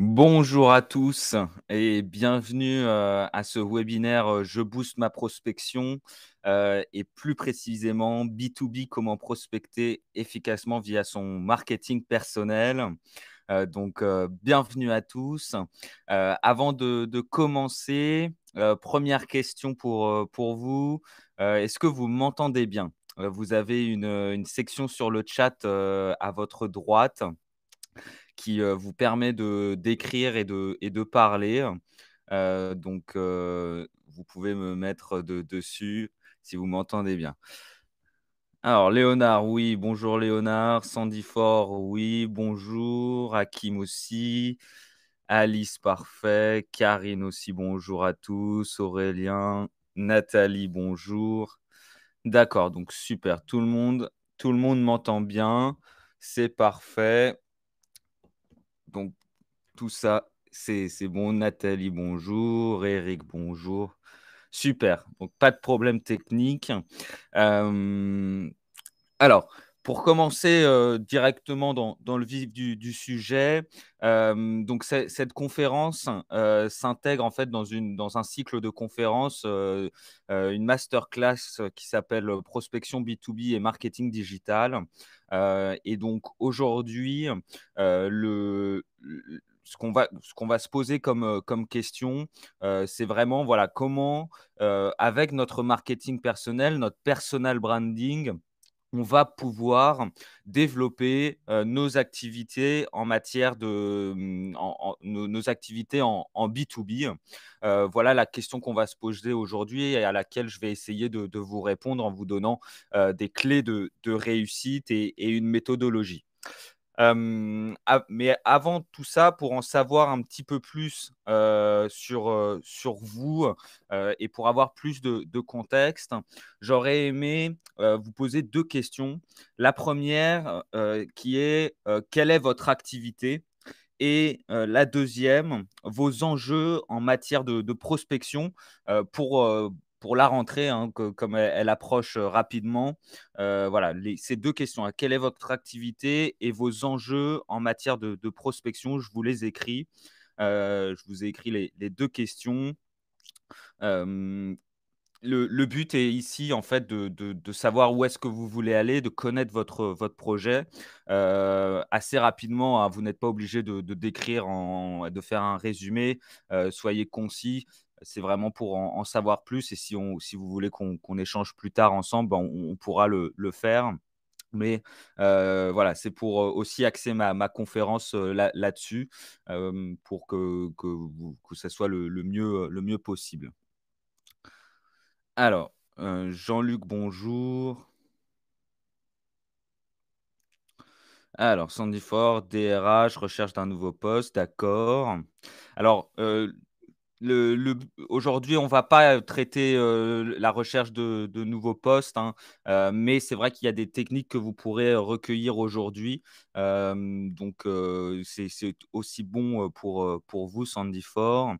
Bonjour à tous et bienvenue euh, à ce webinaire euh, Je booste ma prospection euh, et plus précisément B2B, comment prospecter efficacement via son marketing personnel. donc, bienvenue à tous. avant de, commencer, première question pour, vous. Est-ce que vous m'entendez bien Vous avez une, section sur le chat à votre droite qui euh, vous permet de d'écrire et de, parler. Euh, donc, euh, vous pouvez me mettre de, dessus si vous m'entendez bien. Alors, Léonard, oui, bonjour Léonard. Sandy Fort, oui, bonjour. Hakim aussi. Alice, parfait. Karine aussi, bonjour à tous. Aurélien, Nathalie, bonjour. D'accord, donc super. Tout le monde, tout le monde m'entend bien. C'est parfait. Donc, tout ça, c'est bon. Nathalie, bonjour. Eric, bonjour. Super. Donc, pas de problème technique. Euh, alors, pour commencer euh, directement dans, le vif du, sujet, euh, donc cette conférence euh, s'intègre en fait dans, une, dans un cycle de conférences, une masterclass qui s'appelle Prospection B2B et Marketing Digital. et donc aujourd'hui, ce qu'on va, va, se poser comme, question, c'est vraiment voilà, comment, avec notre marketing personnel, notre personal branding, on va pouvoir développer euh, nos activités en matière de mm, nos, activités en, B2B. Euh, voilà la question qu'on va se poser aujourd'hui et à laquelle je vais essayer de, vous répondre en vous donnant euh, des clés de, réussite et une méthodologie mais avant tout ça, pour en savoir un petit peu plus sur, sur vous et pour avoir plus de, contexte, j'aurais aimé vous poser deux questions. La première qui est quelle est votre activité et la deuxième, vos enjeux en matière de, prospection pour, pour la rentrée, hein, comme elle, approche rapidement. voilà, ces deux questions. Hein. Quelle est votre activité et vos enjeux en matière de, prospection Je vous les écris. je vous ai écrit les, deux questions. le, but est ici, en fait, de, savoir où est-ce que vous voulez aller, de connaître votre, projet assez rapidement. Hein, vous n'êtes pas obligé de, décrire, de faire un résumé. soyez concis c'est vraiment pour en, savoir plus. Et si, on, si vous voulez qu'on échange plus tard ensemble, ben, on, pourra le, faire. Mais euh, voilà, c'est pour euh, aussi axer ma, conférence euh, là-dessus, pour que, que, ça soit le, mieux, le mieux possible. Alors, Jean-Luc, bonjour. Alors, Sandy Ford, DRH, recherche d'un nouveau poste, d'accord. Alors, aujourd'hui, on ne va pas traiter la recherche de, nouveaux postes, hein, mais c'est vrai qu'il y a des techniques que vous pourrez recueillir aujourd'hui. donc, c'est aussi bon pour, vous, Sandy Fort.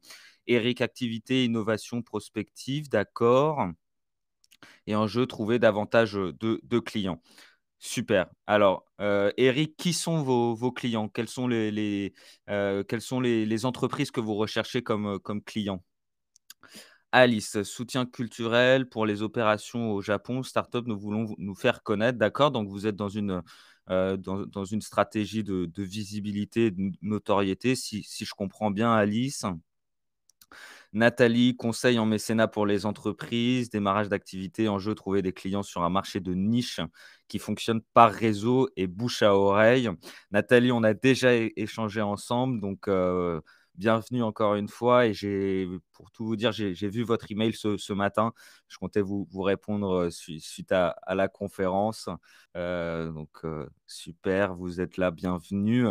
Eric, activité, innovation, prospective, d'accord. Et en jeu, trouver davantage de clients. Super. Alors, euh, Eric, qui sont vos, clients euh, Quelles sont, les, sont les, entreprises que vous recherchez comme, euh, comme clients Alice, soutien culturel pour les opérations au Japon, startup, nous voulons nous faire connaître, d'accord Donc, vous êtes dans une, dans, une stratégie de, de visibilité, de notoriété, si, si, je comprends bien, Alice. Nathalie, conseil en mécénat pour les entreprises, démarrage d'activité, enjeu trouver des clients sur un marché de niche qui fonctionne par réseau et bouche à oreille. Nathalie, on a déjà échangé ensemble, donc bienvenue encore une fois. Et j'ai, pour tout vous dire, j'ai, vu votre email ce, matin. Je comptais vous, répondre suite à, la conférence. donc, super, vous êtes là, bienvenue.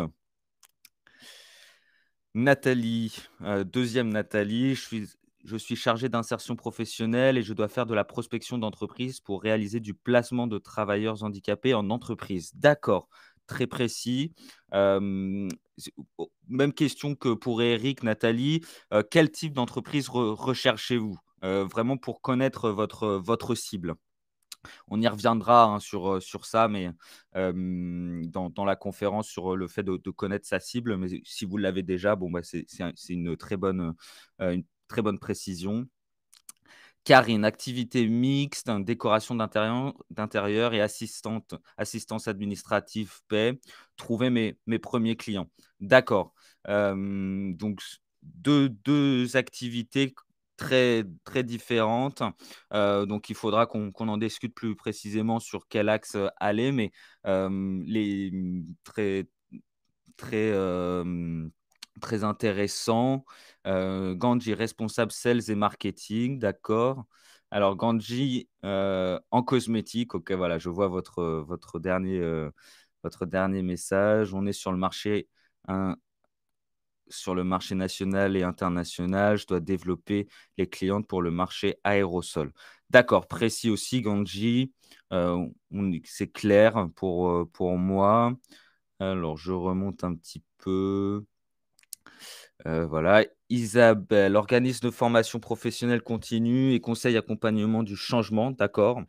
Nathalie, euh, deuxième Nathalie, je suis, chargé d'insertion professionnelle et je dois faire de la prospection d'entreprise pour réaliser du placement de travailleurs handicapés en entreprise. D'accord, très précis. Euh, oh, même question que pour Eric, Nathalie, euh, quel type d'entreprise recherchez-vous Vraiment pour connaître votre, votre cible. On y reviendra hein, sur, euh, sur ça, mais dans, la conférence sur euh, le fait de, connaître sa cible. Mais si vous l'avez déjà, bon, bah, c'est une, très bonne, euh, une très bonne précision. Karine, activité mixte, décoration d'intérieur et assistante, assistance administrative, paix, trouver mes, mes premiers clients. D'accord. donc, deux, deux activités très, très différentes. donc, il faudra qu'on en discute plus précisément sur quel axe aller, mais les très, très, très intéressant. Ganji, responsable sales et marketing, d'accord. Alors, Ganji, en cosmétique, ok, voilà, je vois votre, votre, dernier, votre dernier message. On est sur le marché. un hein, sur le marché national et international, je dois développer les clientes pour le marché aérosol. D'accord, précis aussi, Ganji, euh, c'est clair pour, euh, pour moi. Alors, je remonte un petit peu. Euh, voilà, Isabelle, organisme de formation professionnelle continue et conseil accompagnement du changement, d'accord.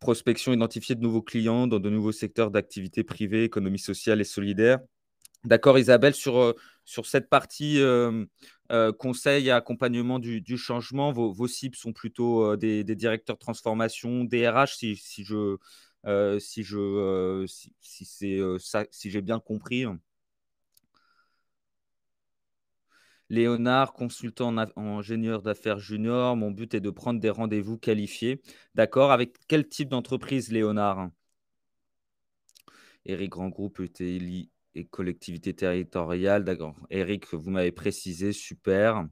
prospection, identifier de nouveaux clients dans de nouveaux secteurs d'activité privée, économie sociale et solidaire. D'accord, Isabelle, sur, euh, sur cette partie euh, euh, conseil et accompagnement du, changement, vos, vos, cibles sont plutôt des, directeurs de transformation, DRH, si, je, si je, si, c'est si j'ai bien compris. Léonard, consultant en, ingénieur d'affaires junior, mon but est de prendre des rendez-vous qualifiés. D'accord, avec quel type d'entreprise, Léonard Eric Grand Groupe, et collectivités territoriales. D'accord. Eric, vous m'avez précisé, super.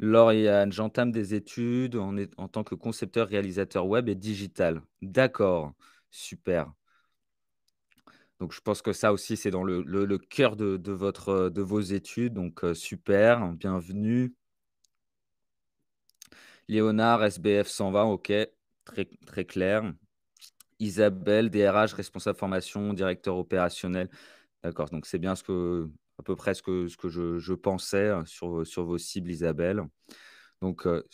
Lauriane, j'entame des études en, tant que concepteur, réalisateur web et digital. D'accord, super. Donc je pense que ça aussi, c'est dans le, cœur de, votre, de vos études. Donc euh, super, bienvenue. Léonard, SBF 120, ok, très, très clair. Isabelle, DRH, responsable formation, directeur opérationnel. D'accord, donc c'est bien ce que, à peu près ce que, je, pensais hein, sur, sur vos cibles, Isabelle. Donc, euh,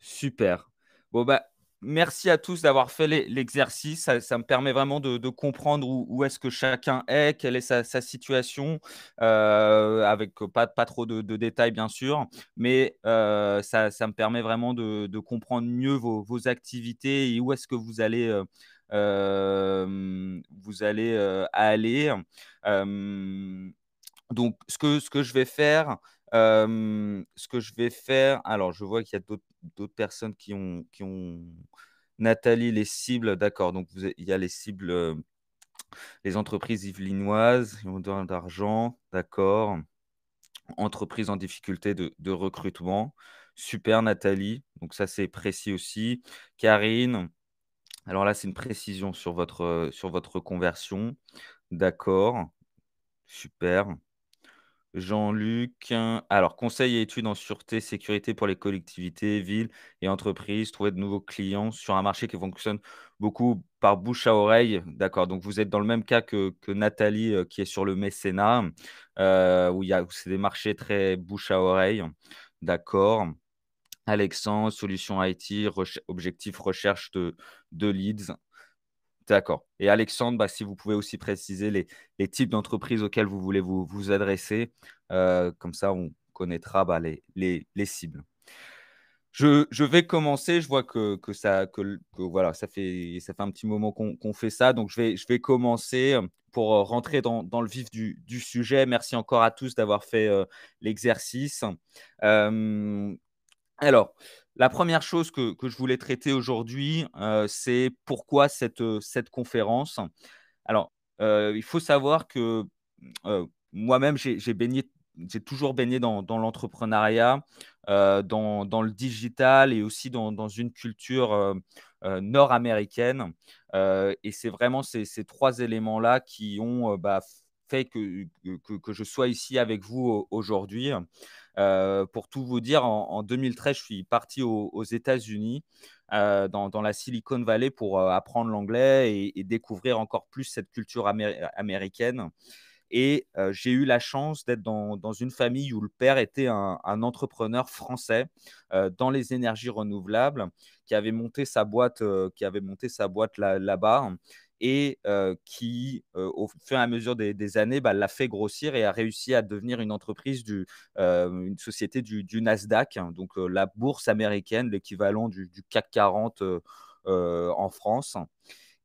super. Bon, bah, merci à tous d'avoir fait l'exercice. Ça, me permet vraiment de, comprendre où, est-ce que chacun est, quelle est sa, situation, euh, avec pas, trop de, détails bien sûr, mais euh, ça, me permet vraiment de, comprendre mieux vos, activités et où est-ce que vous allez, euh, vous allez aller. donc, ce que, ce que je vais faire, ce que je vais faire, alors je vois qu'il y a d'autres personnes qui ont, qui ont. Nathalie, les cibles, d'accord. Donc il y a les cibles, euh, les entreprises yvelinoises qui ont besoin d'argent, d'accord. Entreprises en difficulté de, de, recrutement. Super, Nathalie. Donc ça, c'est précis aussi. Karine, alors là, c'est une précision sur votre, euh, sur votre conversion. D'accord. Super. Jean-Luc, alors conseil et études en sûreté, sécurité pour les collectivités, villes et entreprises, trouver de nouveaux clients sur un marché qui fonctionne beaucoup par bouche à oreille. D'accord, donc vous êtes dans le même cas que, Nathalie euh, qui est sur le mécénat, euh, où il y c'est des marchés très bouche à oreille. D'accord. Alexandre, solution IT, objectif recherche de, de leads. D'accord. Et Alexandre, bah, si vous pouvez aussi préciser les, types d'entreprises auxquelles vous voulez vous, adresser, euh, comme ça on connaîtra bah, les, cibles. Je, vais commencer. Je vois que, ça, que, voilà, ça, fait, un petit moment qu'on fait ça. Donc, je vais, commencer euh, pour euh, rentrer dans, le vif du, sujet. Merci encore à tous d'avoir fait l'exercice. alors, la première chose que, je voulais traiter aujourd'hui, c'est pourquoi cette, cette conférence. Alors, il faut savoir que moi-même, j'ai toujours baigné dans, l'entrepreneuriat, dans, le digital et aussi dans, une culture nord-américaine. et c'est vraiment ces, trois éléments-là qui ont bah, que, que, je sois ici avec vous aujourd'hui. Euh, pour tout vous dire, en, 2013, je suis parti aux, États-Unis, euh, dans, la Silicon Valley, pour euh, apprendre l'anglais et, découvrir encore plus cette culture américaine. Et j'ai eu la chance d'être dans, dans, une famille où le père était un, entrepreneur français dans les énergies renouvelables, qui avait monté sa boîte, qui avait monté sa boîte là-bas. là bas et qui, au fur et à mesure des, années, bah, l'a fait grossir et a réussi à devenir une entreprise, une société du, Nasdaq, hein. donc la bourse américaine, l'équivalent du, CAC 40 en France.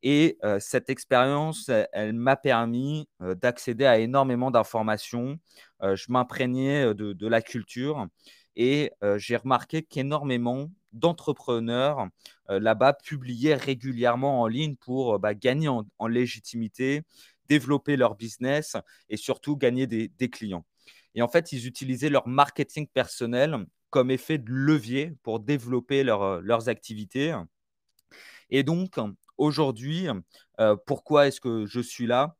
Et cette expérience, elle, m'a permis d'accéder à énormément d'informations. je m'imprégnais de, la culture et euh, j'ai remarqué qu'énormément d'entrepreneurs euh, là-bas publiaient régulièrement en ligne pour euh, bah, gagner en, légitimité, développer leur business et surtout gagner des, clients. Et en fait, ils utilisaient leur marketing personnel comme effet de levier pour développer leurs activités. Et donc, aujourd'hui, pourquoi est-ce que je suis là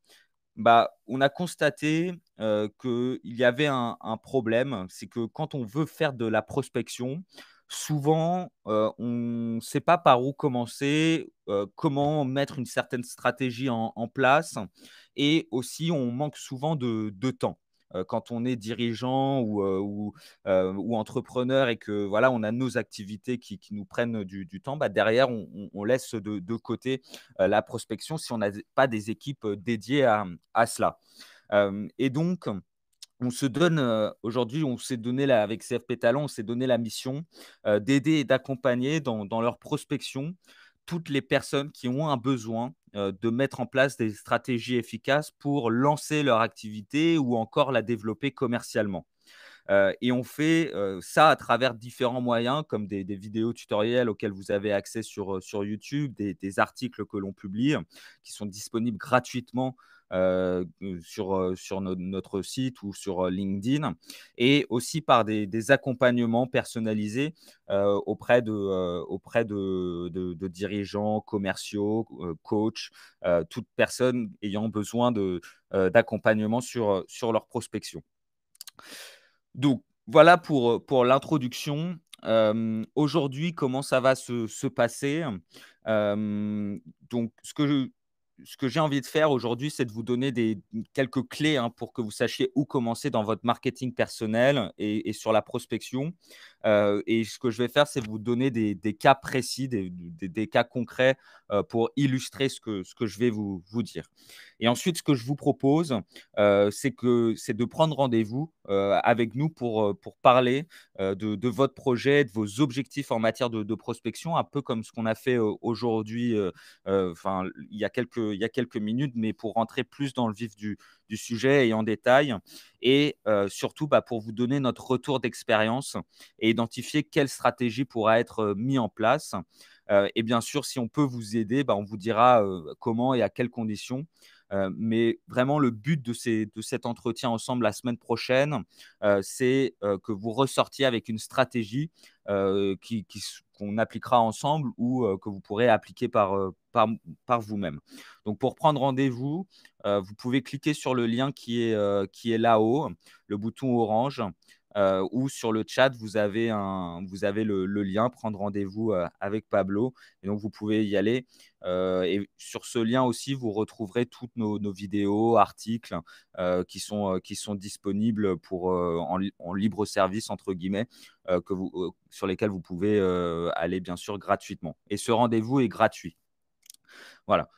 bah, on a constaté euh, qu'il y avait un, problème, c'est que quand on veut faire de la prospection, souvent euh, on ne sait pas par où commencer, euh, comment mettre une certaine stratégie en, place, et aussi on manque souvent de temps. Euh, quand on est dirigeant ou, euh, euh, ou, entrepreneur et que voilà, on a nos activités qui, nous prennent du, temps, bah, derrière, on, laisse de, côté la prospection si on n'a pas des équipes dédiées à, à cela. et donc, on se donne aujourd'hui, on s'est donné là, avec CFP Talent, on s'est donné la mission d'aider et d'accompagner dans, dans, leur prospection toutes les personnes qui ont un besoin euh, de mettre en place des stratégies efficaces pour lancer leur activité ou encore la développer commercialement. Euh, et on fait euh, ça à travers différents moyens, comme des, vidéos tutoriels auxquelles vous avez accès sur, YouTube, des articles que l'on publie, qui sont disponibles gratuitement euh, euh, sur, euh, sur notre site ou sur LinkedIn, et aussi par des, accompagnements personnalisés auprès, de, auprès de, dirigeants commerciaux, coachs, toute personne ayant besoin d'accompagnement sur, sur leur prospection. Donc, voilà pour, pour l'introduction. Aujourd'hui, comment ça va se, passer Donc, ce que je, ce que j'ai envie de faire aujourd'hui, c'est de vous donner des, mmh, quelques clés hein, pour que vous sachiez où commencer dans votre marketing personnel et sur la prospection. Euh, et ce que je vais faire, c'est vous donner des, cas précis, des, cas concrets euh, pour illustrer ce que, ce que je vais vous, dire. Et ensuite, ce que je vous propose, euh, c'est de prendre rendez-vous avec nous pour, pour parler de, votre projet, de vos objectifs en matière de, prospection, un peu comme ce qu'on a fait aujourd'hui, enfin, il, il, y a quelques minutes, mais pour rentrer plus dans le vif du, du sujet et en détail. Et euh, surtout, bah, pour vous donner notre retour d'expérience et identifier quelle stratégie pourra être euh, mise en place. Euh, et bien sûr, si on peut vous aider, bah, on vous dira comment et à quelles conditions. mais vraiment, le but de, cet entretien ensemble la semaine prochaine, c'est que vous ressortiez avec une stratégie euh, qu'on appliquera ensemble ou euh, que vous pourrez appliquer euh, par, vous-même. Donc pour prendre rendez-vous, vous pouvez cliquer sur le lien qui est, qui est là-haut, le bouton orange. Euh, ou sur le chat, vous avez, un, vous avez le, lien, prendre rendez-vous euh, avec Pablo. Et donc, vous pouvez y aller. Euh, et sur ce lien aussi, vous retrouverez toutes nos, vidéos, articles qui, sont, qui sont disponibles pour, en, en, libre service, entre guillemets, que vous, sur lesquels vous pouvez aller, bien sûr, gratuitement. Et ce rendez-vous est gratuit. Voilà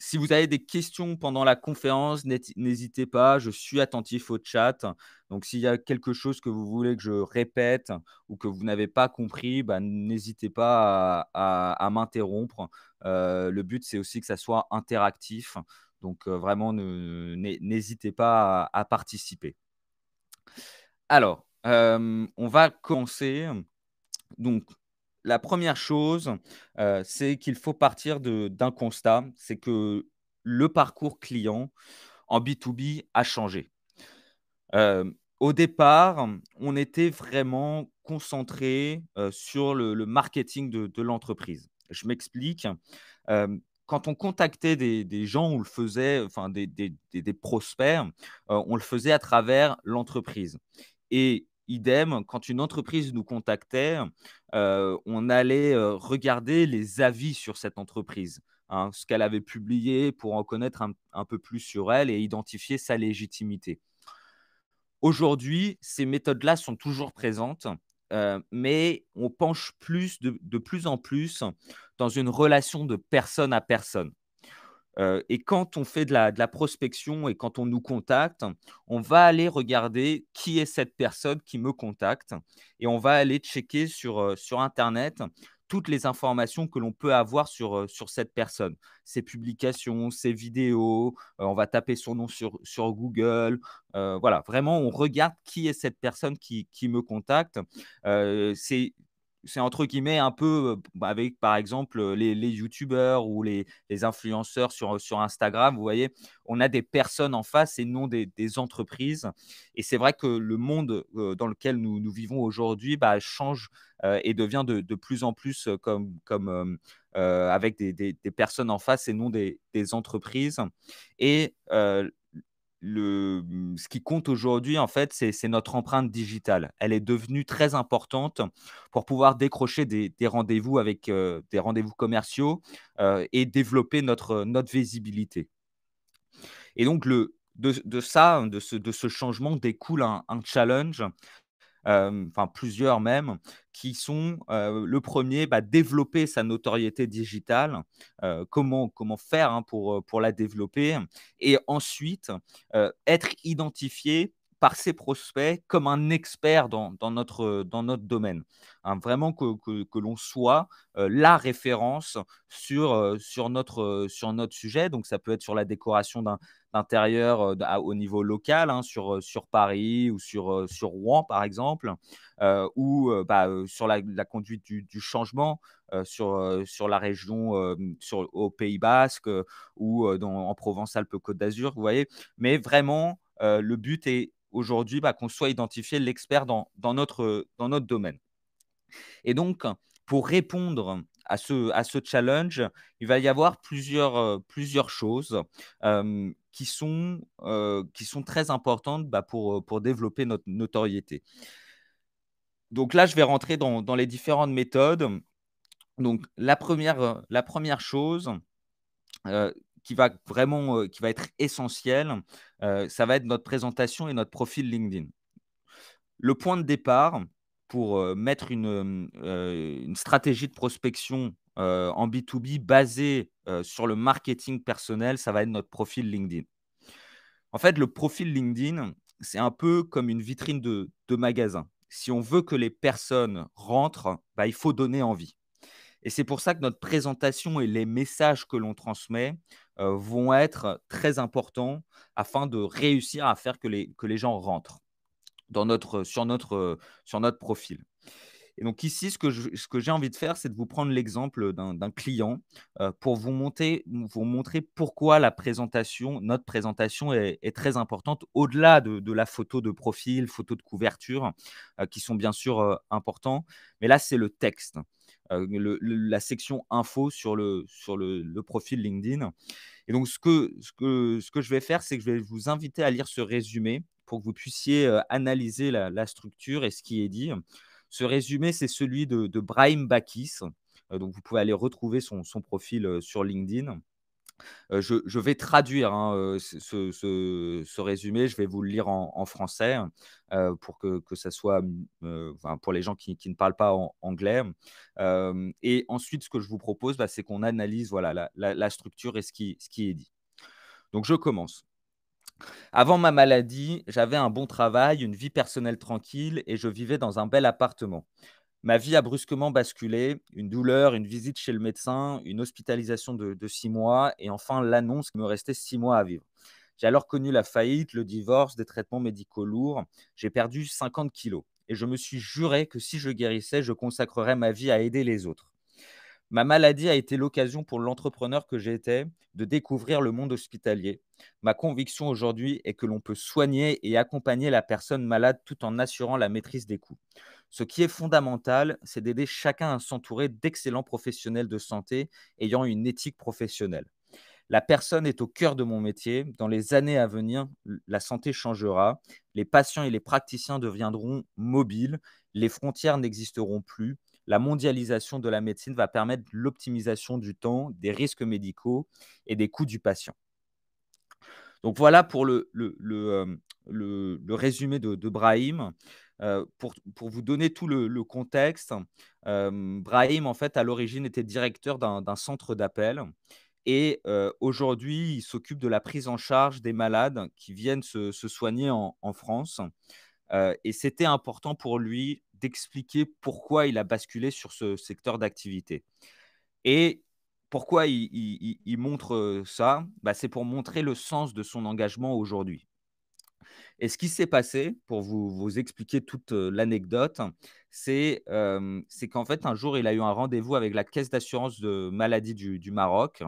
si vous avez des questions pendant la conférence, n'hésitez pas, je suis attentif au chat. Donc s'il y a quelque chose que vous voulez que je répète ou que vous n'avez pas compris, bah, n'hésitez pas à, m'interrompre. le but, c'est aussi que ça soit interactif. Donc vraiment, n'hésitez pas à, à, participer. Alors, on va commencer. Donc, la première chose, euh, c'est qu'il faut partir d'un constat, c'est que le parcours client en B2B a changé. Euh, au départ, on était vraiment concentré euh, sur le, marketing de, l'entreprise. Je m'explique. quand on contactait des, gens, on le faisait, enfin des, des, des prospects, on le faisait à travers l'entreprise. Et Idem, quand une entreprise nous contactait, euh, on allait euh, regarder les avis sur cette entreprise, hein, ce qu'elle avait publié pour en connaître un, peu plus sur elle et identifier sa légitimité. Aujourd'hui, ces méthodes-là sont toujours présentes, euh, mais on penche plus de plus en plus dans une relation de personne à personne et quand on fait de la, de la, prospection et quand on nous contacte, on va aller regarder qui est cette personne qui me contacte et on va aller checker sur, sur Internet toutes les informations que l'on peut avoir sur, sur cette personne, ses publications, ses vidéos, on va taper son nom sur, sur Google. voilà, vraiment, on regarde qui est cette personne qui, qui me contacte. c'est c'est entre guillemets un peu bah, avec par exemple les, les youtubeurs ou les, influenceurs sur, sur Instagram. Vous voyez, on a des personnes en face et non des, entreprises. Et c'est vrai que le monde dans lequel nous, vivons aujourd'hui bah, change et devient de, plus en plus comme, comme avec des, personnes en face et non des, entreprises. Et Mmh, ce qui compte aujourd'hui, en fait, c'est notre empreinte digitale. Elle est devenue très importante pour pouvoir décrocher des, rendez-vous avec euh, des rendez-vous commerciaux euh, et développer notre, notre visibilité. Et donc, le, de, ça, de ce, changement, découle un challenge euh, enfin plusieurs même, qui sont euh, le premier, bah, développer sa notoriété digitale, euh, comment, comment faire hein, pour, pour la développer, et ensuite être identifié par ses prospects comme un expert dans, notre, euh, dans notre domaine. Hein. vraiment que, l'on soit euh, la référence sur, euh, sur, notre, sur notre sujet. Donc ça peut être sur la décoration d'un intérieur au niveau local, hein, sur, sur Paris ou sur, sur Rouen par exemple, ou bah, sur la, conduite du, changement sur, sur la région sur, au Pays Basque ou en Provence-Alpes-Côte d'Azur, vous voyez. Mais vraiment, le but est, aujourd'hui bah, qu'on soit identifié l'expert dans, notre, domaine. Et donc, pour répondre à ce, à ce challenge, il va y avoir plusieurs, euh, choses euh, euh, qui, sont, très importantes bah, pour, développer notre notoriété. Donc là, je vais rentrer dans, les différentes méthodes. Donc la première, la première chose, qui va vraiment qui va être essentiel, ça va être notre présentation et notre profil LinkedIn. Le point de départ pour mettre une, une, stratégie de prospection en B2B basée sur le marketing personnel, ça va être notre profil LinkedIn. En fait, le profil LinkedIn, c'est un peu comme une vitrine de, magasin. Si on veut que les personnes rentrent, bah, il faut donner envie. Et c'est pour ça que notre présentation et les messages que l'on transmet euh, vont être très importants afin de réussir à faire que les, gens rentrent euh, sur notre profil. Et donc ici, ce que, ce que j'ai envie de faire, c'est de vous prendre l'exemple d'un, client euh, pour vous, monter, vous montrer pourquoi la présentation, notre présentation est, très importante au-delà de, la photo de profil, photo de couverture, euh, qui sont bien sûr euh, importants. Mais là, c'est le texte, la section info sur le, sur le, profil LinkedIn. Et donc, ce que, ce, que, je vais faire, c'est que je vais vous inviter à lire ce résumé pour que vous puissiez analyser la structure et ce qui est dit. Ce résumé, c'est celui de, Brahim Bakis. Euh, donc, vous pouvez aller retrouver son, profil euh, sur LinkedIn. Euh, je, vais traduire hein, ce, résumé, je vais vous le lire en, français pour que, que, soit mm, pour les gens qui, ne parlent pas en, anglais. et ensuite, ce que je vous propose, bah, c'est qu'on analyse la, structure et ce qui, ce qui est dit. Donc, je commence. Avant ma maladie, j'avais un bon travail, une vie personnelle tranquille et je vivais dans un bel appartement. Ma vie a brusquement basculé, une douleur, une visite chez le médecin, une hospitalisation de, six mois et enfin l'annonce qu'il me restait six mois à vivre. J'ai alors connu la faillite, le divorce, des traitements médicaux lourds. J'ai perdu 50 kilos et je me suis juré que si je guérissais, je consacrerais ma vie à aider les autres. Ma maladie a été l'occasion pour l'entrepreneur que j'étais de découvrir le monde hospitalier. Ma conviction aujourd'hui est que l'on peut soigner et accompagner la personne malade tout en assurant la maîtrise des coûts. Ce qui est fondamental, c'est d'aider chacun à s'entourer d'excellents professionnels de santé ayant une éthique professionnelle. La personne est au cœur de mon métier. Dans les années à venir, la santé changera. Les patients et les praticiens deviendront mobiles. Les frontières n'existeront plus la mondialisation de la médecine va permettre l'optimisation du temps, des risques médicaux et des coûts du patient. Donc voilà pour le, le, euh, résumé de, Brahim. Euh, pour, vous donner tout le, contexte, euh, Brahim, en fait, à l'origine, était directeur d'un centre d'appel. Et aujourd'hui, il s'occupe de la prise en charge des malades qui viennent se, soigner en, France. et c'était important pour lui expliquer pourquoi il a basculé sur ce secteur d'activité. Et pourquoi il, montre euh, ça bah, C'est pour montrer le sens de son engagement aujourd'hui. Et ce qui s'est passé, pour vous, expliquer toute euh, l'anecdote, c'est euh, qu'en fait, un jour, il a eu un rendez-vous avec la caisse d'assurance de maladie du, Maroc,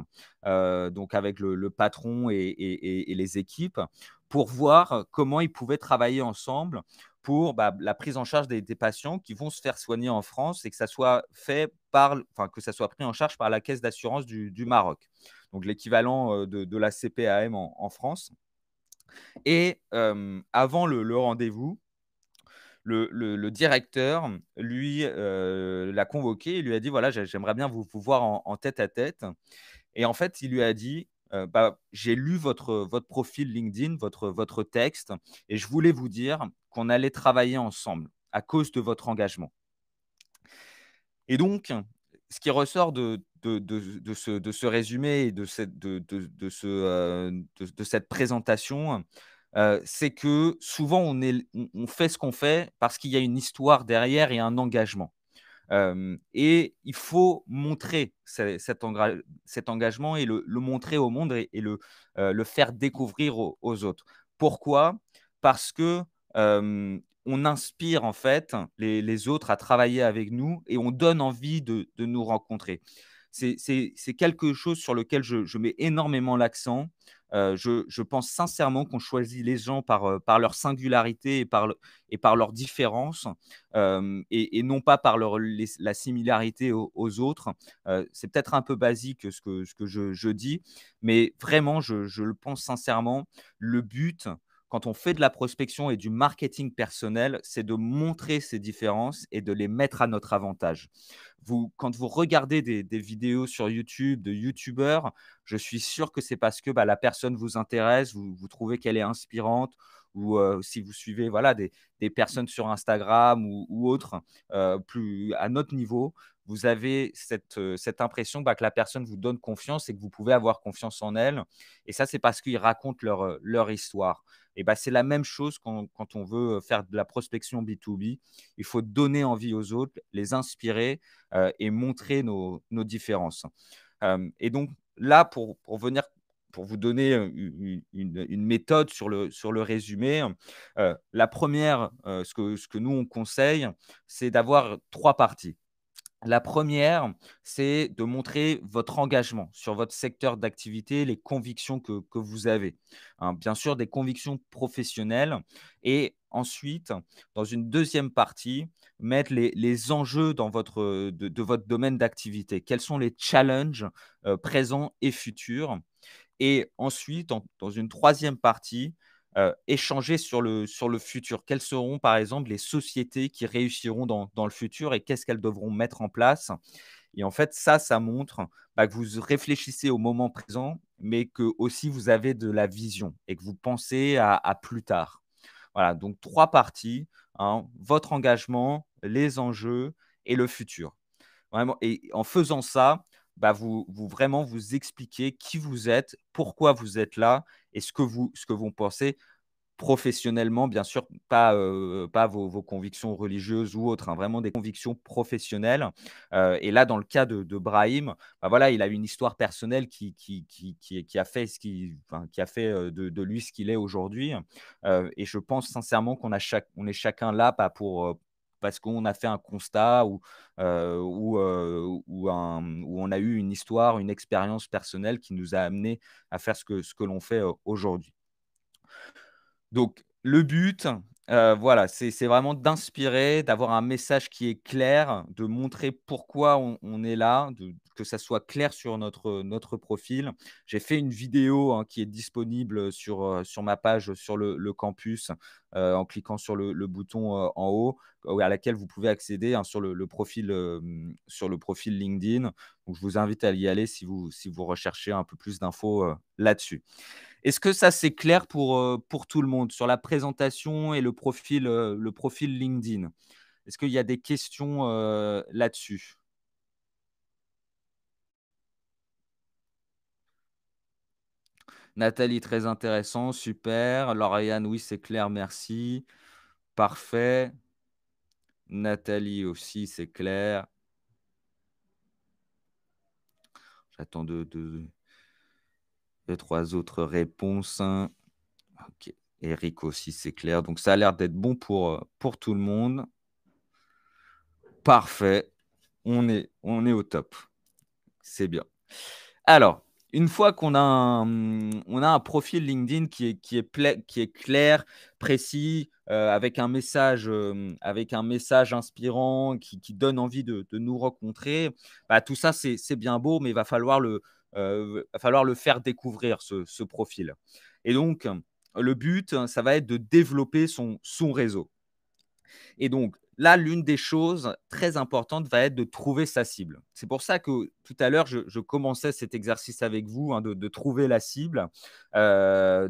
euh, donc avec le, patron et, les équipes, pour voir comment ils pouvaient travailler ensemble pour bah, la prise en charge des, patients qui vont se faire soigner en France et que ça soit fait par, enfin que ça soit pris en charge par la caisse d'assurance du, Maroc, donc l'équivalent euh, de, la CPAM en, France. Et euh, avant le, rendez-vous, le, directeur, lui, euh, l'a convoqué et lui a dit, voilà, j'aimerais bien vous, voir en, tête à tête. Et en fait, il lui a dit, bah, j'ai lu votre, votre profil LinkedIn, votre, votre texte, et je voulais vous dire qu'on allait travailler ensemble à cause de votre engagement. Et donc, ce qui ressort de, ce, résumé et de cette, ce, euh, cette présentation, euh, c'est que souvent on, on fait ce qu'on fait parce qu'il y a une histoire derrière et un engagement. Euh, et il faut montrer cet, cet engagement et le, montrer au monde et, le, le, faire découvrir aux autres. Pourquoi Parce que on inspire en fait les, autres à travailler avec nous et on donne envie de, nous rencontrer. C'est quelque chose sur lequel je, mets énormément l'accent. Euh, je, pense sincèrement qu'on choisit les gens par, euh, leur singularité et par, et leur différence et, non pas par la similarité aux, autres. Euh, c'est peut-être un peu basique ce que, je, dis, mais vraiment, je, le pense sincèrement. Le but, quand on fait de la prospection et du marketing personnel, c'est de montrer ces différences et de les mettre à notre avantage. Vous, quand vous regardez des, vidéos sur YouTube de YouTubeurs, je suis sûr que c'est parce que bah, la personne vous intéresse, vous, vous trouvez qu'elle est inspirante, ou euh, si vous suivez voilà, des, personnes sur Instagram ou, autres, euh, plus à notre niveau, vous avez cette, euh, impression bah, que la personne vous donne confiance et que vous pouvez avoir confiance en elle. Et ça, c'est parce qu'ils racontent leur histoire. Et bah, c'est la même chose quand, on veut faire de la prospection B2B. Il faut donner envie aux autres, les inspirer et montrer nos, nos différences. et donc là, pour, pour, venir pour vous donner une, une, méthode sur le, sur le résumé, la première, ce que, ce que nous on conseille, c'est d'avoir trois parties. La première, c'est de montrer votre engagement sur votre secteur d'activité, les convictions que, vous avez. Hein. bien sûr, des convictions professionnelles. Et ensuite, dans une deuxième partie, mettre les, enjeux votre, de, votre domaine d'activité. Quels sont les challenges euh, présents et futurs Et ensuite, dans une troisième partie, euh, échanger sur le, futur. Quelles seront, par exemple, les sociétés qui réussiront dans, le futur et qu'est-ce qu'elles devront mettre en place Et en fait, ça, ça montre bah, que vous réfléchissez au moment présent, mais que aussi vous avez de la vision et que vous pensez à, plus tard. Voilà, donc trois parties, hein, votre engagement, les enjeux et le futur. et en faisant ça, bah vous, vous, vraiment vous expliquez qui vous êtes, pourquoi vous êtes là et ce que vous, ce que vous pensez professionnellement, bien sûr, pas, euh, pas vos, vos, convictions religieuses ou autres, hein, vraiment des convictions professionnelles. Euh, et là, dans le cas de, Brahim, bah voilà, il a une histoire personnelle qui, qui, qui, qui, a fait, ce qui, qui a fait euh, de, lui ce qu'il est aujourd'hui. et je pense sincèrement qu'on a on est chacun là pas pour, parce qu'on a fait un constat ou, euh, euh, ou, on a eu une histoire, une expérience personnelle qui nous a amené à faire ce que, ce que l'on fait euh, aujourd'hui. Donc, le but, voilà, c'est vraiment d'inspirer, d'avoir un message qui est clair, de montrer pourquoi on, est là, que ça soit clair sur notre, notre profil. J'ai fait une vidéo hein, qui est disponible sur, sur ma page sur le, campus en cliquant sur le, bouton en haut à laquelle vous pouvez accéder hein, sur, le, profil, euh, sur le profil LinkedIn. je vous invite à y aller si vous, si vous recherchez un peu plus d'infos euh, là-dessus. Est-ce que ça, c'est clair pour, euh, pour tout le monde sur la présentation et le profil, le profil LinkedIn Est-ce qu'il y a des questions là-dessus Nathalie, très intéressant, super. Lauriane, oui, c'est clair, merci. Parfait. Nathalie aussi, c'est clair. J'attends deux, trois autres réponses. Hein. Eric aussi, c'est clair. Donc ça a l'air d'être bon pour, euh, pour tout le monde. Parfait. On est, on est au top. C'est bien. Alors, une fois qu'on a, un, on a un profil LinkedIn qui est, qui est clair, précis, euh, avec, un message, euh, avec un message inspirant qui, donne envie de, nous rencontrer, bah, tout ça, c'est bien beau, mais il va falloir le, euh, falloir le faire découvrir, ce, ce, profil. Et donc, le but, ça va être de développer son, son réseau. Et donc, Là, l'une des choses très importantes va être de trouver sa cible. C'est pour ça que tout à l'heure, je, commençais cet exercice avec vous, hein, de, trouver la cible, euh,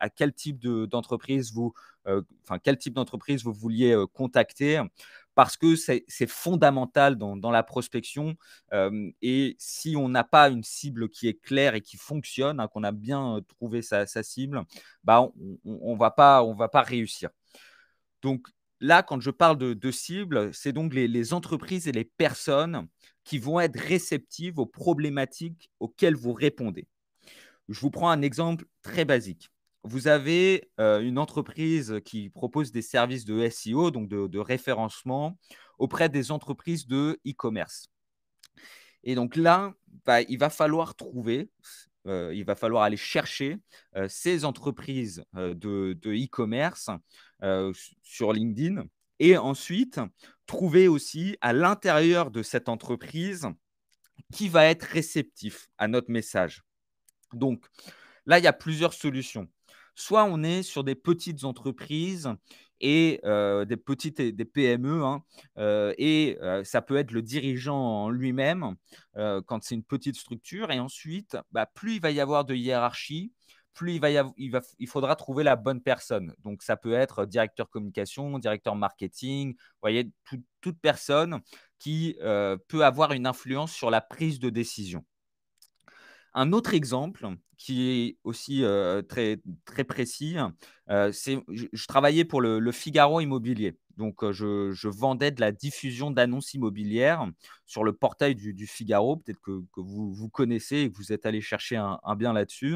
à quel type d'entreprise vous, euh, quel type d'entreprise vous vouliez euh, contacter, parce que c'est fondamental dans, la prospection. et si on n'a pas une cible qui est claire et qui fonctionne, hein, qu'on a bien trouvé sa, cible, bah, on ne on va, pas réussir. Donc, Là, quand je parle de, de cible, c'est donc les, entreprises et les personnes qui vont être réceptives aux problématiques auxquelles vous répondez. Je vous prends un exemple très basique. Vous avez euh, une entreprise qui propose des services de SEO, donc de, référencement, auprès des entreprises de e-commerce. Et donc là, bah, il va falloir trouver, euh, il va falloir aller chercher euh, ces entreprises de e-commerce e commerce euh, sur LinkedIn. Et ensuite, trouver aussi à l'intérieur de cette entreprise qui va être réceptif à notre message. Donc là, il y a plusieurs solutions. Soit on est sur des petites entreprises et euh, des petites des PME, hein, euh, et ça peut être le dirigeant lui-même quand c'est une petite structure. Et ensuite, bah, plus il va y avoir de hiérarchie, plus il va, il il faudra trouver la bonne personne. Donc ça peut être euh, directeur communication, directeur marketing, voyez, toute personne qui euh, peut avoir une influence sur la prise de décision. Un autre exemple qui est aussi euh, très, très précis, c'est je, je, travaillais pour le Figaro Immobilier. Donc, je, vendais de la diffusion d'annonces immobilières sur le portail du, Figaro, peut-être que, vous, vous, connaissez et que vous êtes allé chercher un, bien là-dessus.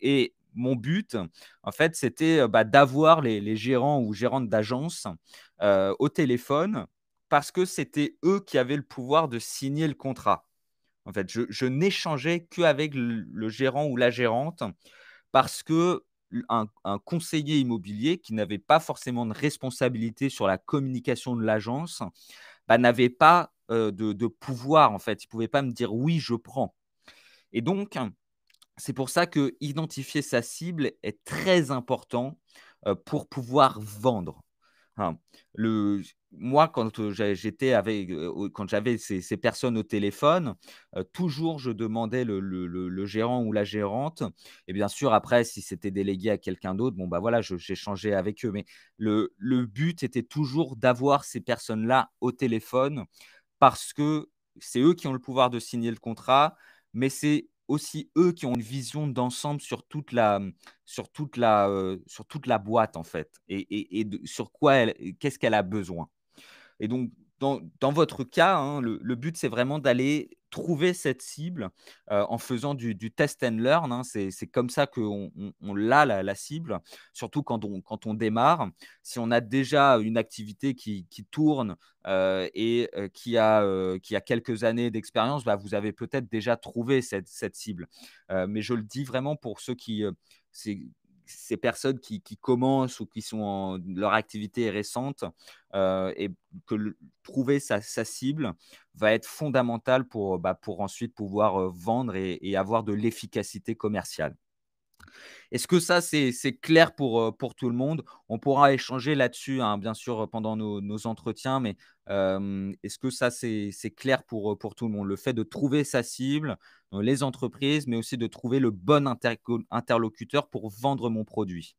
et mon but, en fait, c'était bah, d'avoir les, gérants ou gérantes d'agences au téléphone parce que c'était eux qui avaient le pouvoir de signer le contrat. En fait, je, n'échangeais qu'avec le, le gérant ou la gérante parce que un, conseiller immobilier qui n'avait pas forcément de responsabilité sur la communication de l'agence, bah, n'avait pas euh, de, pouvoir en fait. Il pouvait pas me dire oui, je prends. Et donc, c'est pour ça que identifier sa cible est très important euh, pour pouvoir vendre. Hein. Le, moi, quand euh, j'étais avec, euh, quand j'avais ces, personnes au téléphone, euh, toujours je demandais le, le, gérant ou la gérante. Et bien sûr, après, si c'était délégué à quelqu'un d'autre, bon bah voilà, j'échangeais avec eux. Mais le, le but était toujours d'avoir ces personnes-là au téléphone parce que c'est eux qui ont le pouvoir de signer le contrat, mais c'est aussi eux qui ont une vision d'ensemble sur toute la mmh, sur toute la sur toute la boîte en fait et, sur quoi qu'est-ce qu'elle a besoin et donc dans, votre cas hein, le, but c'est vraiment d'aller trouver cette cible en faisant du, test and learn. Hein. c'est, comme ça qu'on on, l'a la, cible, surtout quand on, quand on démarre. Si on a déjà une activité qui, tourne et qui, a, qui a quelques années d'expérience, bah, vous avez peut-être déjà trouvé cette, cette cible. mais je le dis vraiment pour ceux qui, ces personnes qui, commencent ou qui sont en, leur activité est récente euh, et que trouver sa, cible va être fondamental pour, bah, ensuite pouvoir euh, vendre et avoir de l'efficacité commerciale. Est-ce que ça, c'est clair pour, euh, pour tout le monde On pourra échanger là-dessus, hein, bien sûr, pendant nos, entretiens, mais est-ce que ça, c'est clair pour, euh, pour tout le monde Le fait de trouver sa cible, les entreprises, mais aussi de trouver le bon interlocuteur pour vendre mon produit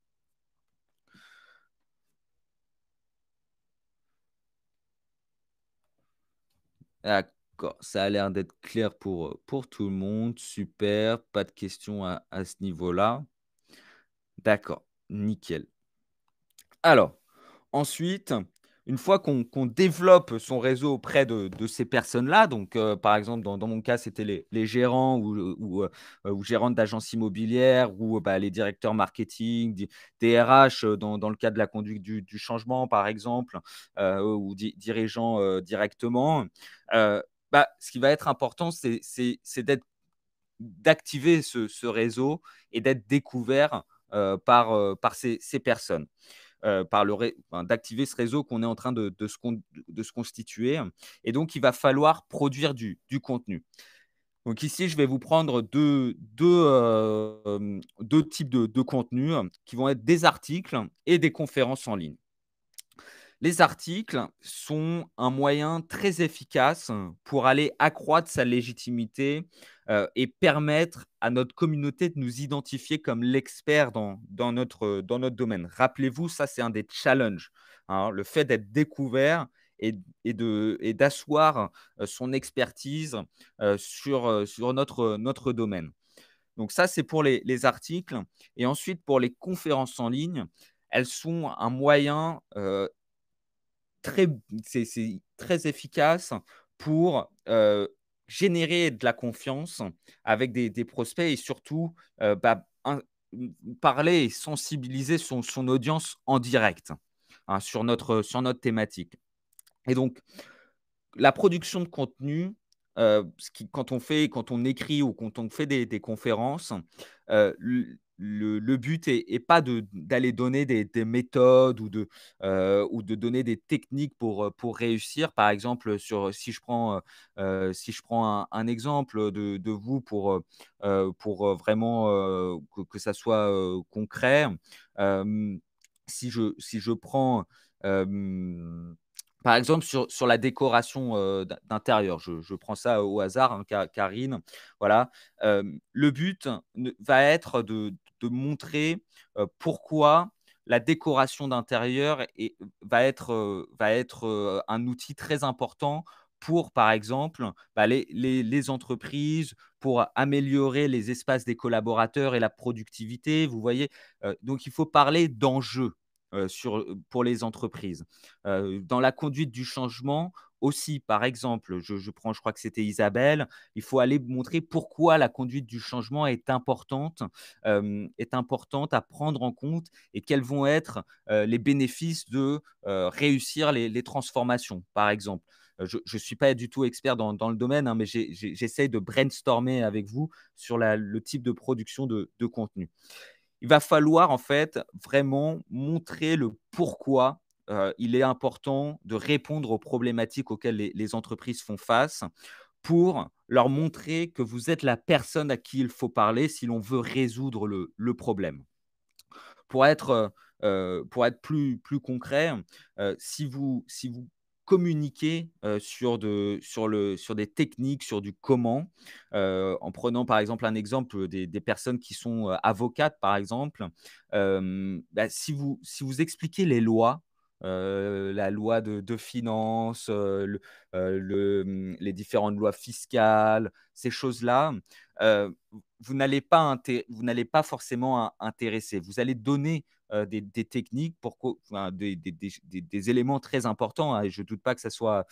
ça a l'air d'être clair pour, pour tout le monde. Super, pas de questions à, ce niveau-là. D'accord, nickel. Alors, ensuite, une fois qu'on développe son réseau auprès de, ces personnes-là, donc par exemple, dans, mon cas, c'était les, gérants ou, ou, gérantes d'agences immobilières ou bah, les directeurs marketing, DRH, dans, dans, le cadre de la conduite du, changement, par exemple, ou dirigeants directement. Bah, ce qui va être important, c'est d'activer ce, réseau et d'être découvert euh, euh, par, ces, personnes, euh, d'activer ce réseau qu'on est en train de, se constituer. Et donc, il va falloir produire du, contenu. Donc ici, je vais vous prendre deux, types de, de contenus qui vont être des articles et des conférences en ligne. Les articles sont un moyen très efficace pour aller accroître sa légitimité euh, et permettre à notre communauté de nous identifier comme l'expert dans, dans, notre, dans notre domaine. Rappelez-vous, ça c'est un des challenges. Hein, le fait d'être découvert, et, d'asseoir euh, son expertise euh, sur, sur notre, notre domaine. Donc ça, c'est pour les, articles. Et ensuite, pour les conférences en ligne, elles sont un moyen euh, très, c'est, très efficace pour euh, générer de la confiance avec des, prospects et surtout euh, bah, parler et sensibiliser son, son audience en direct hein, sur, notre, sur notre thématique. Et donc, la production de contenu, euh, ce qui, quand on fait, quand on écrit ou quand on fait des, conférences, le, but est pas d'aller donner des, méthodes ou de, euh, ou de donner des techniques pour, euh, pour réussir. Par exemple, sur, si je prends, euh, si je un, exemple de, vous pour, pour vraiment que, ça soit concret, si, je, si je prends par exemple, sur, sur la décoration d'intérieur, je, prends ça au hasard, hein, Karine. Voilà. le but va être de, montrer pourquoi la décoration d'intérieur va être, va être un outil très important pour, par exemple, bah, les, les, entreprises, pour améliorer les espaces des collaborateurs et la productivité. Vous voyez, donc il faut parler d'enjeux euh, sur, euh, pour les entreprises. Euh, dans la conduite du changement, aussi, par exemple, je, je, prends, je crois que c'était Isabelle, il faut aller montrer pourquoi la conduite du changement est importante, est importante à prendre en compte et quels vont être les bénéfices de réussir les, les, transformations, par exemple. Je ne suis pas du tout expert dans, dans le domaine, hein, mais j'essaye de brainstormer avec vous sur la, le type de production de, de contenu il va falloir en fait vraiment montrer le pourquoi euh, il est important de répondre aux problématiques auxquelles les, entreprises font face pour leur montrer que vous êtes la personne à qui il faut parler si l'on veut résoudre le, problème. Pour être, euh, euh, pour être plus, plus concret, si, vous, si vous communiquer sur, de, sur, le, sur des techniques, sur du comment, en prenant par exemple un exemple des, personnes qui sont avocates, par exemple. Bah, si, vous, si vous expliquez les lois, euh, la loi de, finances, euh, le, euh, hum, les différentes lois fiscales, ces choses-là, vous n'allez pas, vous n'allez pas forcément intéresser. Vous allez donner des, techniques, pour des, éléments très importants, hein, et je ne doute pas que ce soit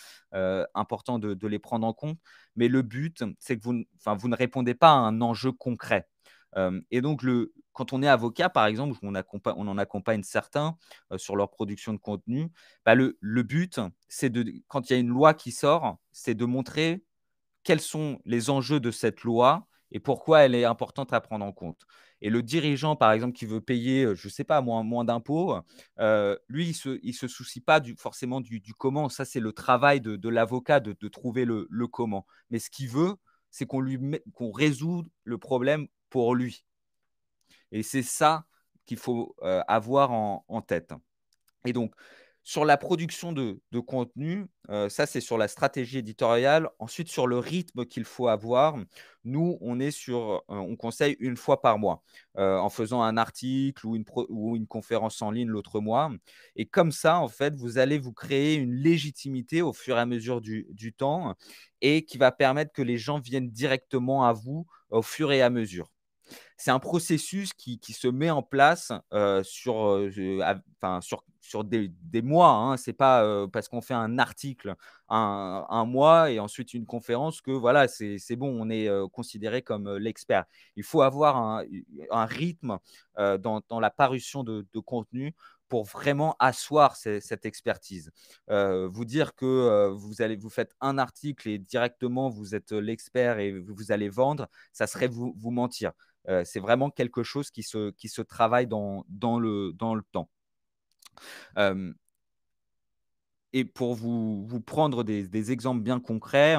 important de, les prendre en compte, mais le but, c'est que vous, vous ne répondez pas à un enjeu concret. et donc, le, quand on est avocat, par exemple, on, accompagne, en accompagne certains euh, sur leur production de contenu, bah, le, but, c'est de, quand il y a une loi qui sort, c'est de montrer quels sont les enjeux de cette loi et pourquoi elle est importante à prendre en compte. Et le dirigeant, par exemple, qui veut payer, euh, je ne sais pas, moins, moins d'impôts, euh, lui, il ne se, soucie pas du, forcément du, comment. Ça, c'est le travail de, l'avocat de, trouver le, comment. Mais ce qu'il veut, c'est qu'on lui qu'on résout le problème pour lui. Et c'est ça qu'il faut euh, avoir en, tête. Et donc, sur la production de, contenu, euh, ça c'est sur la stratégie éditoriale. Ensuite, sur le rythme qu'il faut avoir, nous on est sur, euh, on conseille une fois par mois, en faisant un article ou une, ou une conférence en ligne l'autre mois. Et comme ça, en fait, vous allez vous créer une légitimité au fur et à mesure du temps et qui va permettre que les gens viennent directement à vous au fur et à mesure c'est un processus qui, se met en place euh, sur, euh, des, mois. Hein. C'est pas euh, parce qu'on fait un article un, mois et ensuite une conférence que voilà, c'est bon, on est considéré comme l'expert. Il faut avoir un, rythme dans, la parution de, de contenu pour vraiment asseoir cette expertise. vous dire que vous, allez, vous faites un article et directement vous êtes l'expert et vous allez vendre, ça serait vous mentir c'est vraiment quelque chose qui se, travaille dans, le, temps. et pour vous, prendre des, exemples bien concrets,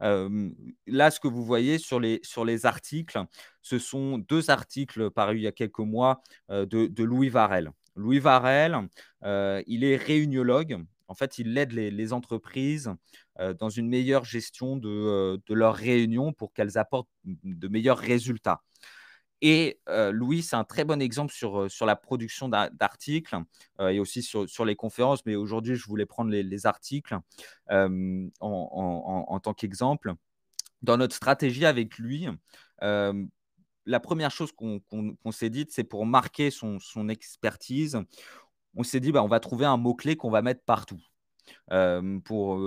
là, ce que vous voyez sur les, sur les articles, ce sont deux articles parus il y a quelques mois de, Louis Varel. Louis Varel, il est réuniologue. En fait, il aide les, entreprises dans une meilleure gestion de leurs réunions pour qu'elles apportent de meilleurs résultats. Et Louis, c'est un très bon exemple sur, sur la production d'articles et aussi sur, les conférences, mais aujourd'hui, je voulais prendre les, articles en, tant qu'exemple. Dans notre stratégie avec lui, la première chose qu'on s'est dite, c'est pour marquer son, expertise, on s'est dit, bah, on va trouver un mot-clé qu'on va mettre partout. pour,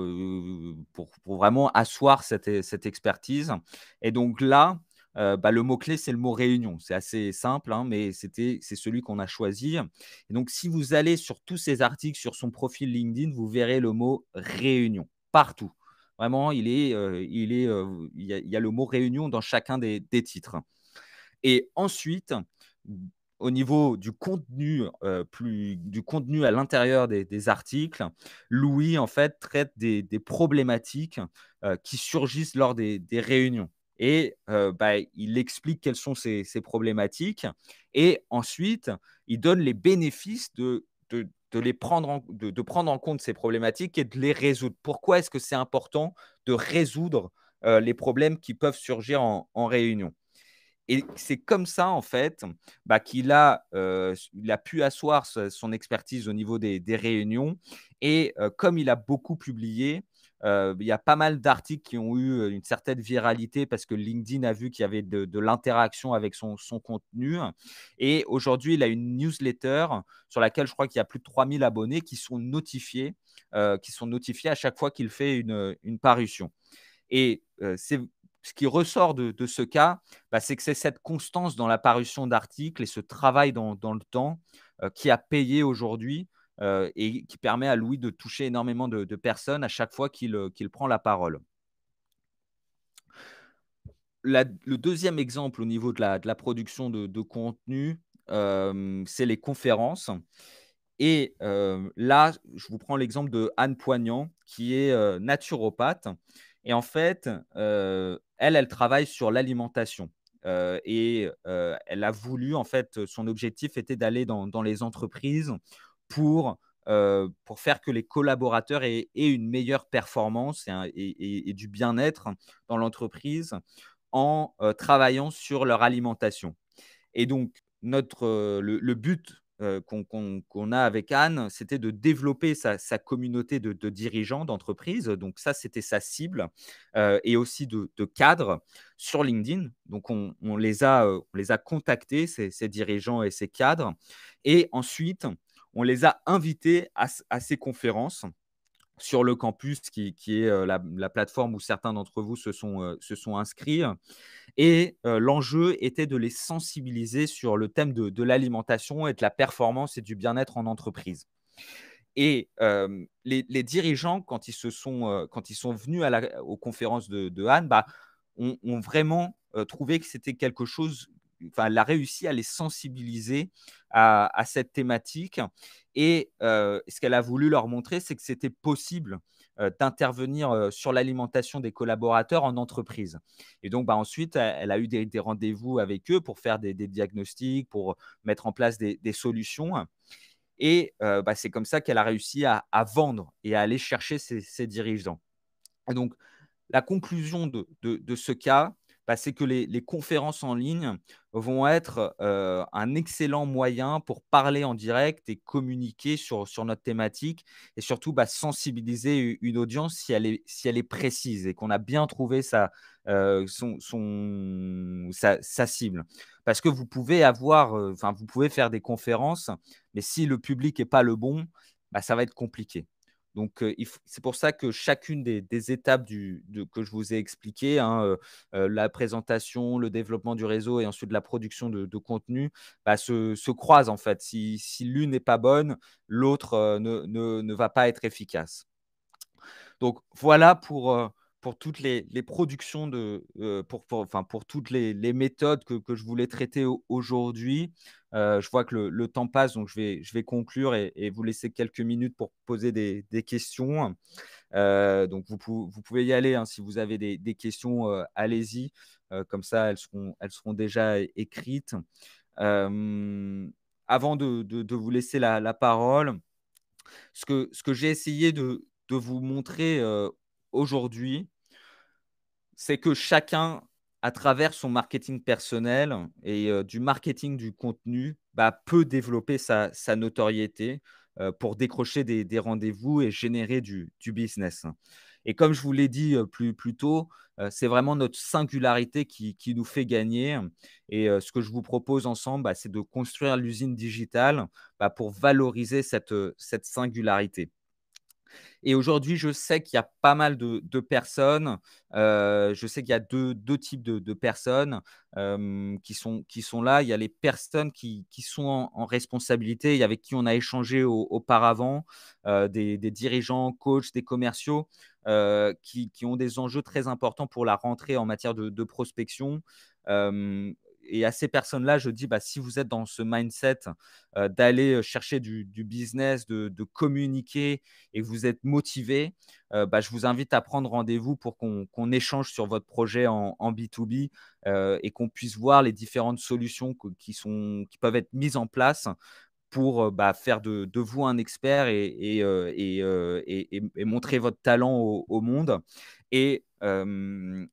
pour, vraiment asseoir cette, cette expertise. Et donc là, bah, le mot-clé, c'est le mot réunion. C'est assez simple, hein, mais c'est celui qu'on a choisi. donc, si vous allez sur tous ces articles, sur son profil LinkedIn, vous verrez le mot réunion partout. Vraiment, il, est, il, est, il, y a, le mot réunion dans chacun des, des titres. Et ensuite, au niveau du contenu, plus, du contenu à l'intérieur des, des, articles, Louis en fait traite des, des problématiques qui surgissent lors des, des, réunions et euh, bah, il explique quelles sont ses, problématiques et ensuite il donne les bénéfices de, de, les prendre en, de, prendre en compte ces problématiques et de les résoudre. Pourquoi est-ce que c'est important de résoudre euh, les problèmes qui peuvent surgir en, réunion et c'est comme ça, en fait, bah, qu'il a, euh, a pu asseoir son expertise au niveau des, réunions. Et comme il a beaucoup publié, euh, il y a pas mal d'articles qui ont eu euh, une certaine viralité parce que LinkedIn a vu qu'il y avait de, l'interaction avec son, contenu. Et aujourd'hui, il a une newsletter sur laquelle je crois qu'il y a plus de 3000 abonnés qui sont notifiés, euh, qui sont notifiés à chaque fois qu'il fait une, parution. Et ce qui ressort de, ce cas, bah, c'est que c'est cette constance dans la parution d'articles et ce travail dans, le temps qui a payé aujourd'hui euh, et qui permet à Louis de toucher énormément de, personnes à chaque fois euh, qu'il prend la parole. La, le deuxième exemple au niveau de la, de la production de, de contenu, euh, c'est les conférences. Et là, je vous prends l'exemple de Anne Poignant, qui est naturopathe. Et en fait, elle, elle travaille sur l'alimentation. et elle a voulu, en fait, son objectif était d'aller dans, dans, les entreprises pour, euh, pour faire que les collaborateurs aient, une meilleure performance et, du bien-être dans l'entreprise en euh, travaillant sur leur alimentation. Et donc, notre, euh, le, but qu'on a avec Anne, c'était de développer sa, communauté de, dirigeants d'entreprise. Donc ça, c'était sa cible et aussi de, de cadres sur LinkedIn. Donc on, les, a, on les a contactés, ces dirigeants et ces cadres. Et ensuite, on les a invités à, ces conférences sur le campus, qui, est euh, la, plateforme où certains d'entre vous se sont, euh, inscrits. Et euh, l'enjeu était de les sensibiliser sur le thème de, l'alimentation et de la performance et du bien-être en entreprise. Et les, dirigeants, quand ils, se sont, venus à la, aux conférences de, Anne, bah, ont, vraiment trouvé que c'était quelque chose elle a réussi à les sensibiliser à, cette thématique. Et euh, ce qu'elle a voulu leur montrer, c'est que c'était possible euh, d'intervenir euh, sur l'alimentation des collaborateurs en entreprise. Et donc, bah, ensuite, elle a eu des, rendez-vous avec eux pour faire des, diagnostics, pour mettre en place des, solutions. Et bah, c'est comme ça qu'elle a réussi à, vendre et à aller chercher ses, dirigeants. donc, la conclusion de ce cas, bah, c'est que les, conférences en ligne vont être euh, un excellent moyen pour parler en direct et communiquer sur, notre thématique et surtout bah, sensibiliser une audience si elle est, précise et qu'on a bien trouvé sa, euh, cible. Parce que vous pouvez avoir, euh, enfin, vous pouvez faire des conférences, mais si le public n'est pas le bon, bah, ça va être compliqué. Donc, c'est pour ça que chacune des, étapes que je vous ai expliquées, hein, la présentation, le développement du réseau et ensuite la production de, contenu, bah, se, croisent en fait. Si, l'une n'est pas bonne, l'autre ne, va pas être efficace. Donc, voilà pour, toutes les, productions, pour, toutes les, méthodes que, je voulais traiter aujourd'hui. Euh, je vois que le, temps passe, donc je vais, je vais conclure et, vous laisser quelques minutes pour poser des, questions. Euh, donc vous, vous, pouvez y aller hein, si vous avez des, questions, euh, allez-y. comme ça, elles seront, elles seront déjà écrites. avant de, vous laisser la, parole, ce que, ce que j'ai essayé de, de, vous montrer aujourd'hui, c'est que chacun à travers son marketing personnel et euh, du marketing du contenu, bah, peut développer sa, notoriété euh, pour décrocher des, rendez-vous et générer du, business. Et comme je vous l'ai dit euh, plus, tôt, c'est vraiment notre singularité qui, nous fait gagner. Et ce que je vous propose ensemble, bah, c'est de construire l'usine digitale bah, pour valoriser cette singularité. Et aujourd'hui, je sais qu'il y a pas mal de, personnes. Euh, je sais qu'il y a deux, types de, personnes euh, qui, sont, qui sont là. Il y a les personnes qui, sont en, responsabilité et avec qui on a échangé auparavant, euh, des, dirigeants, coachs, des commerciaux. Qui, ont des enjeux très importants pour la rentrée en matière de, prospection, et à ces personnes-là, je dis, bah, si vous êtes dans ce mindset euh, d'aller euh, chercher du, business, de, communiquer et que vous êtes motivé, euh, bah, je vous invite à prendre rendez-vous pour qu'on échange sur votre projet en, B2B et qu'on puisse voir les différentes solutions qui, peuvent être mises en place pour bah, faire de, vous un expert et, montrer votre talent au monde et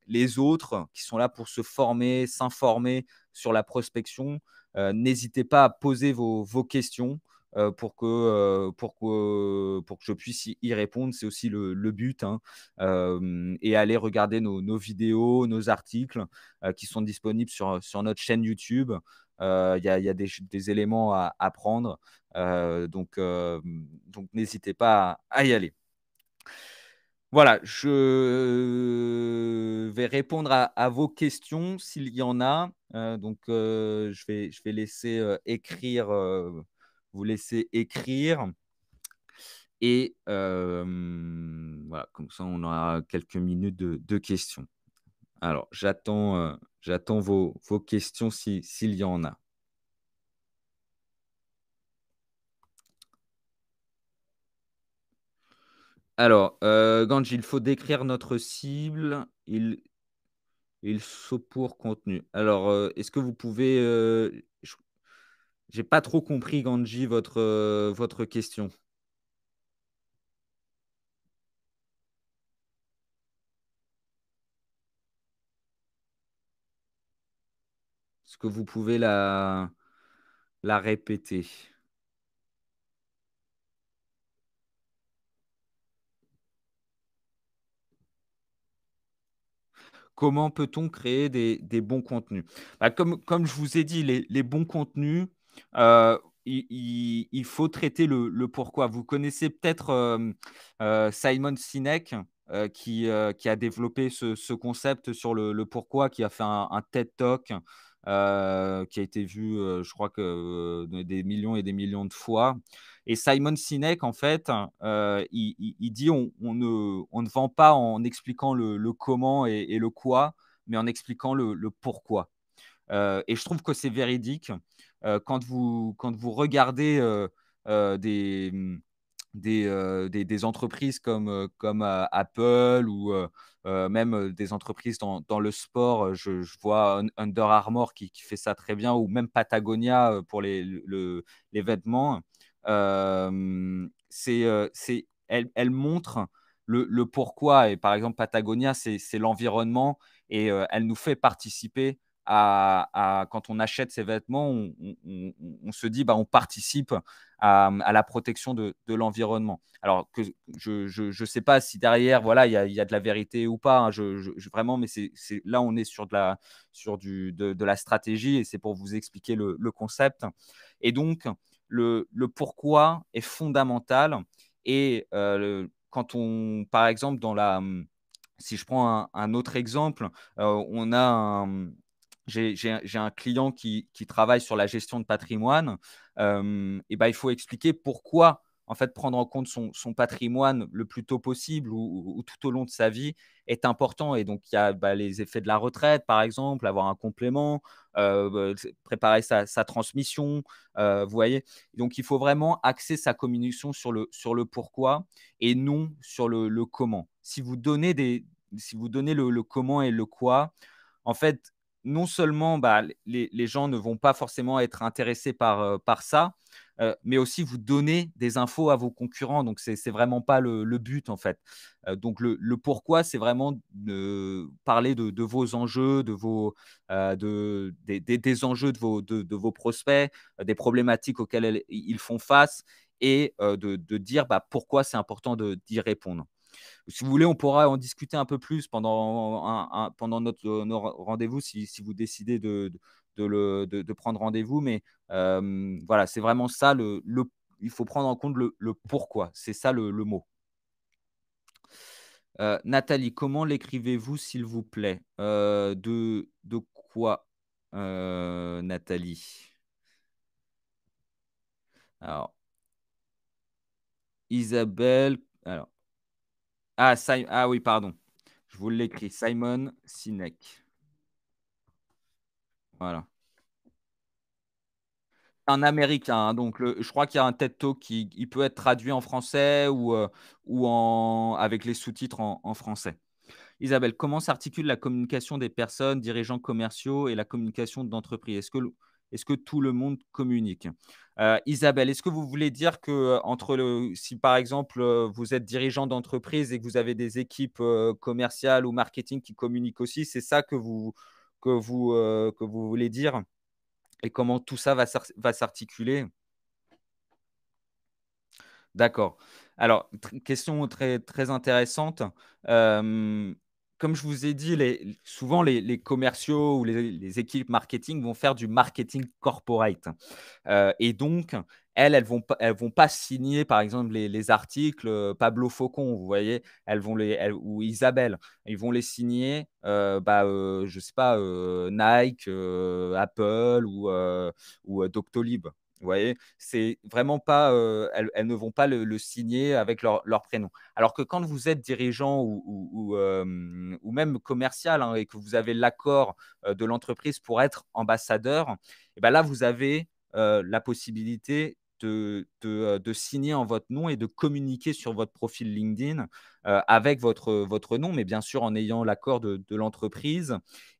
les autres qui sont là pour se former, s'informer sur la prospection, n'hésitez pas à poser vos, vos questions pour, que, pour, que, pour que je puisse y répondre. C'est aussi le, but. Hein, et allez regarder nos, vidéos, nos articles qui sont disponibles sur, sur notre chaîne YouTube. Il y, a, des, éléments à, apprendre, prendre. donc, donc n'hésitez pas à y aller voilà, je vais répondre à, vos questions s'il y en a. Euh, donc, euh, je, vais, je vais laisser euh, écrire, vous laisser écrire. Et voilà, comme ça, on aura quelques minutes de, questions. Alors, j'attends, vos, vos, questions s'il y en a. Alors, euh, Ganji, il faut décrire notre cible. Il, il pour contenu. Alors, euh, est-ce que vous pouvez. Euh, j'ai pas trop compris, Ganji, votre, votre question. Est-ce que vous pouvez la répéter Comment peut-on créer des, bons contenus bah, comme, je vous ai dit, les, bons contenus, euh, il, faut traiter le, pourquoi. Vous connaissez peut-être euh, euh, Simon Sinek qui, a développé ce, concept sur le, pourquoi, qui a fait un, un TED Talk qui a été vu, je crois que des millions et des millions de fois. Et Simon Sinek, en fait, euh, il, dit on, ne, vend pas en expliquant le, comment et, le quoi, mais en expliquant le, pourquoi. Euh, et je trouve que c'est véridique. Euh, quand, vous, quand vous regardez des, des, entreprises comme, comme Apple ou même des entreprises dans, le sport, je, vois Under Armour qui, fait ça très bien, ou même Patagonia pour les, les vêtements euh, euh, c'est, elle, elle, montre le, pourquoi. Et par exemple, Patagonia, c'est, l'environnement et euh, elle nous fait participer à, quand on achète ses vêtements, on, se dit bah, on participe à, la protection de, l'environnement. Alors que je ne sais pas si derrière voilà il y, a de la vérité ou pas. Hein, je, vraiment, mais c'est là on est sur de la sur du de, la stratégie et c'est pour vous expliquer le concept. Et donc le, pourquoi est fondamental. Et euh, quand on, par exemple, dans la, hum, si je prends un, autre exemple, euh, on a un, j'ai un client qui, travaille sur la gestion de patrimoine, euh, et ben, il faut expliquer pourquoi en fait, prendre en compte son, patrimoine le plus tôt possible ou, tout au long de sa vie est important. Et donc, il y a bah, les effets de la retraite, par exemple, avoir un complément, euh, bah, préparer sa, transmission, euh, voyez. Donc, il faut vraiment axer sa communication sur le, pourquoi et non sur le, comment. Si vous donnez, le, comment et le quoi, en fait, non seulement bah, les, gens ne vont pas forcément être intéressés par euh, ça, euh, mais aussi vous donner des infos à vos concurrents. Donc, ce n'est vraiment pas le, but, en fait. Euh, donc, le, pourquoi, c'est vraiment de parler de, vos enjeux, de vos, euh, des, enjeux de vos, de, vos prospects, des problématiques auxquelles ils font face et de, dire bah, pourquoi c'est important d'y répondre. Si vous voulez, on pourra en discuter un peu plus pendant, pendant notre, rendez-vous si, vous décidez de, de, prendre rendez-vous. Mais euh, voilà, c'est vraiment ça. Le, il faut prendre en compte le, pourquoi. C'est ça le, mot. Euh, Nathalie, comment l'écrivez-vous, s'il vous plaît euh, de, de quoi, Nathalie Alors, Isabelle. Alors, ah, ah oui, pardon. Je vous l'écris. Simon Sinek. Voilà. Un américain, hein, donc je crois qu'il y a un TED Talk qui peut être traduit en français ou, euh, avec les sous-titres en, français. Isabelle, comment s'articule la communication des personnes, dirigeants commerciaux et la communication d'entreprise Est-ce que tout le monde communique euh, Isabelle, est-ce que vous voulez dire que euh, entre si par exemple vous êtes dirigeant d'entreprise et que vous avez des équipes commerciales ou marketing qui communiquent aussi, c'est ça que vous, que vous, euh, que vous voulez dire et comment tout ça va, s'articuler. D'accord. Alors, question très, très intéressante. comme je vous ai dit, les, souvent les, commerciaux ou les, équipes marketing vont faire du marketing corporate. Euh, et donc, elles, elles vont, elles vont pas signer, par exemple, les, articles euh, Pablo Faucon, vous voyez, elles vont les, ou Isabelle, ils vont les signer, euh, bah, euh, je sais pas, euh, Nike, Apple ou, ou Doctolib. Vous voyez, c'est vraiment pas, elles, ne vont pas le, signer avec leur, leur, prénom. Alors que quand vous êtes dirigeant ou, ou, même commercial hein, et que vous avez l'accord de l'entreprise pour être ambassadeur, et ben là vous avez la possibilité euh, de, signer en votre nom et de communiquer sur votre profil LinkedIn euh, avec votre, votre nom, mais bien sûr en ayant l'accord de, l'entreprise.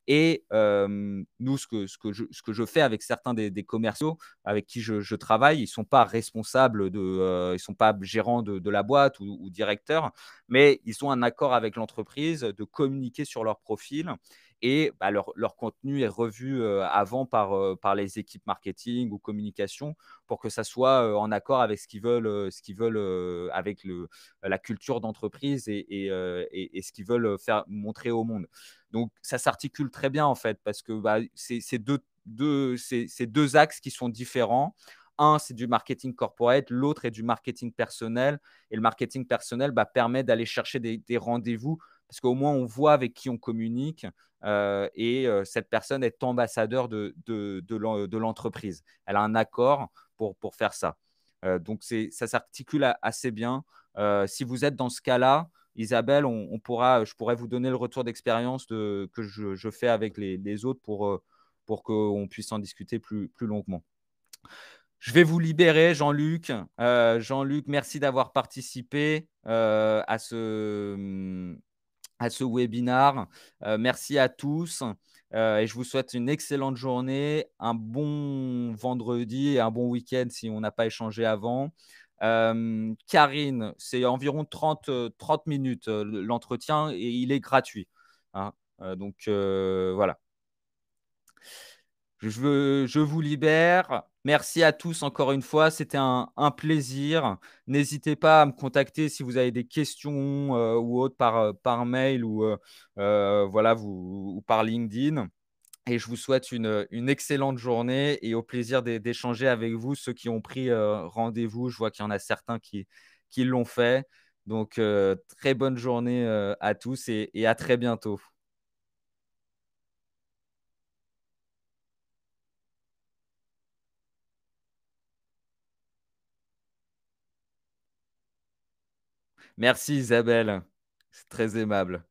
Et euh, nous, ce que, ce, que je, ce que je fais avec certains des, commerciaux avec qui je, travaille, ils ne sont pas responsables, de, ne ils sont pas gérants de, la boîte ou, ou, directeurs, mais ils ont un accord avec l'entreprise de communiquer sur leur profil et bah, leur, contenu est revu avant par, par les équipes marketing ou communication pour que ça soit en accord avec ce qu'ils veulent, ce qu'ils veulent avec le, la culture d'entreprise et, et, ce qu'ils veulent faire montrer au monde. Donc ça s'articule très bien en fait parce que bah, c'est deux, deux, deux axes qui sont différents un, c'est du marketing corporate, l'autre est du marketing personnel. Et le marketing personnel bah, permet d'aller chercher des rendez-vous parce qu'au moins on voit avec qui on communique euh, et euh, cette personne est ambassadeur de, de, de l'entreprise. Elle a un accord pour, pour faire ça. Euh, donc ça s'articule assez bien. si vous êtes dans ce cas-là, Isabelle, on, pourra, je pourrais vous donner le retour d'expérience que je, fais avec les, autres pour, pour qu'on puisse en discuter plus, plus longuement. Je vais vous libérer, Jean-Luc. Jean-Luc, merci d'avoir participé à, ce, hum, à ce webinaire. Euh, merci à tous euh, et je vous souhaite une excellente journée, un bon vendredi et un bon week-end si on n'a pas échangé avant. Euh, Karine, c'est environ 30, 30 minutes l'entretien et il est gratuit. Hein. donc voilà. Je, je vous libère. Merci à tous encore une fois, c'était un, plaisir. N'hésitez pas à me contacter si vous avez des questions euh, ou autres par, euh, par mail ou, euh, voilà, par LinkedIn. Et je vous souhaite une, excellente journée et au plaisir d'échanger avec vous, ceux qui ont pris rendez-vous. Je vois qu'il y en a certains qui, qui l'ont fait. Donc, très bonne journée à tous et à très bientôt. Merci Isabelle, c'est très aimable.